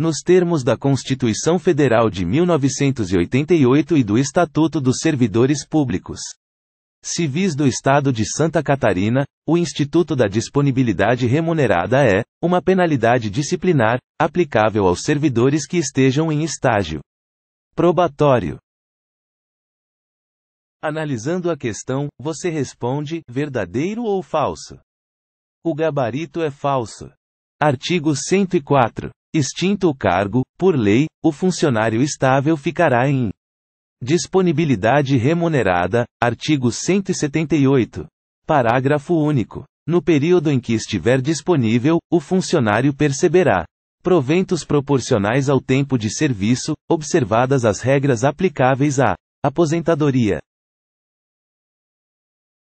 nos termos da Constituição Federal de 1988 e do Estatuto dos Servidores Públicos Civis do Estado de Santa Catarina, o Instituto da Disponibilidade Remunerada é uma penalidade disciplinar aplicável aos servidores que estejam em estágio probatório. Analisando a questão, você responde: verdadeiro ou falso? O gabarito é falso. Artigo 104. Extinto o cargo, por lei, o funcionário estável ficará em disponibilidade remunerada, artigo 178. Parágrafo único. No período em que estiver disponível, o funcionário perceberá proventos proporcionais ao tempo de serviço, observadas as regras aplicáveis à aposentadoria.